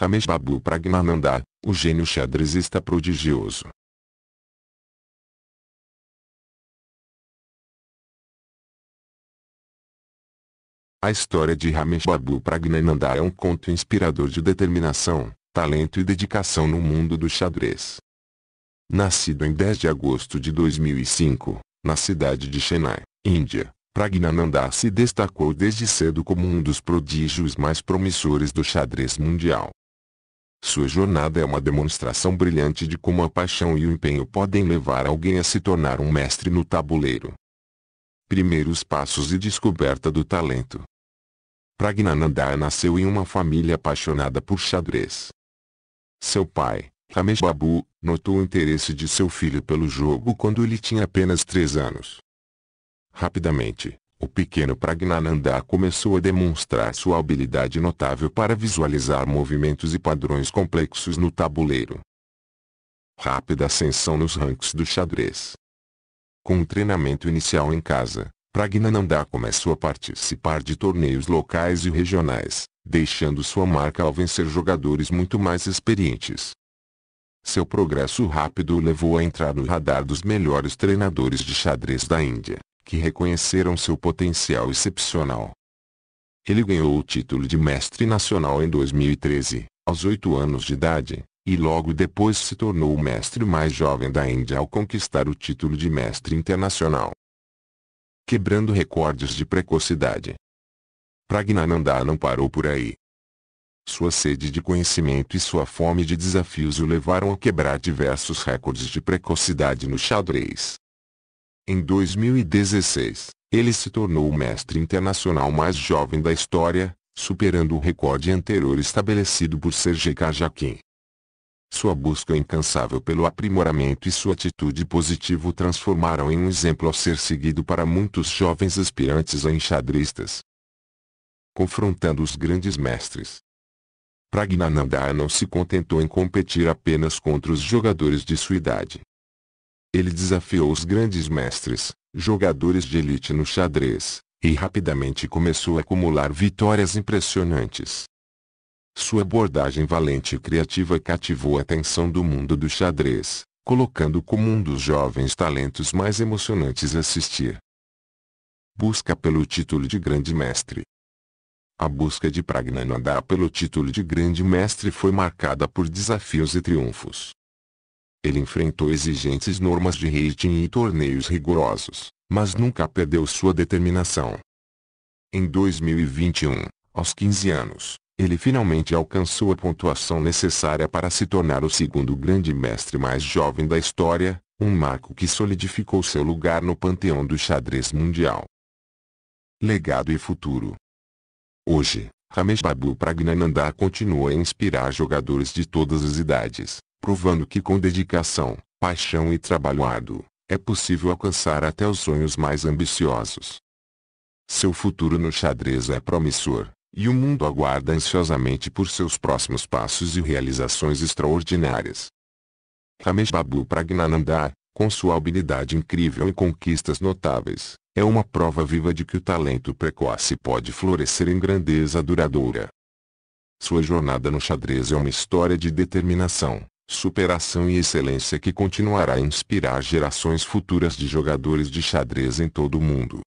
Ramesh Babu Pragnananda, o gênio xadrezista prodigioso. A história de Ramesh Babu Pragnananda é um conto inspirador de determinação, talento e dedicação no mundo do xadrez. Nascido em 10 de agosto de 2005, na cidade de Chennai, Índia, Pragnananda se destacou desde cedo como um dos prodígios mais promissores do xadrez mundial. Sua jornada é uma demonstração brilhante de como a paixão e o empenho podem levar alguém a se tornar um mestre no tabuleiro. Primeiros passos e descoberta do talento. Pragnananda nasceu em uma família apaixonada por xadrez. Seu pai, Ramesh Babu, notou o interesse de seu filho pelo jogo quando ele tinha apenas três anos. Rapidamente, o pequeno Pragnananda começou a demonstrar sua habilidade notável para visualizar movimentos e padrões complexos no tabuleiro. Rápida ascensão nos ranks do xadrez. Com o treinamento inicial em casa, Pragnananda começou a participar de torneios locais e regionais, deixando sua marca ao vencer jogadores muito mais experientes. Seu progresso rápido o levou a entrar no radar dos melhores treinadores de xadrez da Índia que reconheceram seu potencial excepcional. Ele ganhou o título de mestre nacional em 2013, aos 8 anos de idade, e logo depois se tornou o mestre mais jovem da Índia ao conquistar o título de mestre internacional. Quebrando recordes de precocidade. Pragnananda não parou por aí. Sua sede de conhecimento e sua fome de desafios o levaram a quebrar diversos recordes de precocidade no xadrez. Em 2016, ele se tornou o mestre internacional mais jovem da história, superando o recorde anterior estabelecido por Sergei Kajakin. Sua busca incansável pelo aprimoramento e sua atitude positiva o transformaram em um exemplo a ser seguido para muitos jovens aspirantes a enxadristas. Confrontando os grandes mestres. Pragnananda não se contentou em competir apenas contra os jogadores de sua idade. Ele desafiou os grandes mestres, jogadores de elite no xadrez, e rapidamente começou a acumular vitórias impressionantes. Sua abordagem valente e criativa cativou a atenção do mundo do xadrez, colocando como um dos jovens talentos mais emocionantes assistir. Busca pelo título de grande mestre. A busca de Pragnanandá pelo título de grande mestre foi marcada por desafios e triunfos. Ele enfrentou exigentes normas de rating e torneios rigorosos, mas nunca perdeu sua determinação. Em 2021, aos 15 anos, ele finalmente alcançou a pontuação necessária para se tornar o segundo grande mestre mais jovem da história, um marco que solidificou seu lugar no panteão do xadrez mundial. Legado e futuro. Hoje, Ramesh Babu Pragnananda continua a inspirar jogadores de todas as idades, provando que com dedicação, paixão e trabalho árduo, é possível alcançar até os sonhos mais ambiciosos. Seu futuro no xadrez é promissor, e o mundo aguarda ansiosamente por seus próximos passos e realizações extraordinárias. Ramesh Babu Pragnanandar, com sua habilidade incrível e conquistas notáveis, é uma prova viva de que o talento precoce pode florescer em grandeza duradoura. Sua jornada no xadrez é uma história de determinação, superação e excelência que continuará a inspirar gerações futuras de jogadores de xadrez em todo o mundo.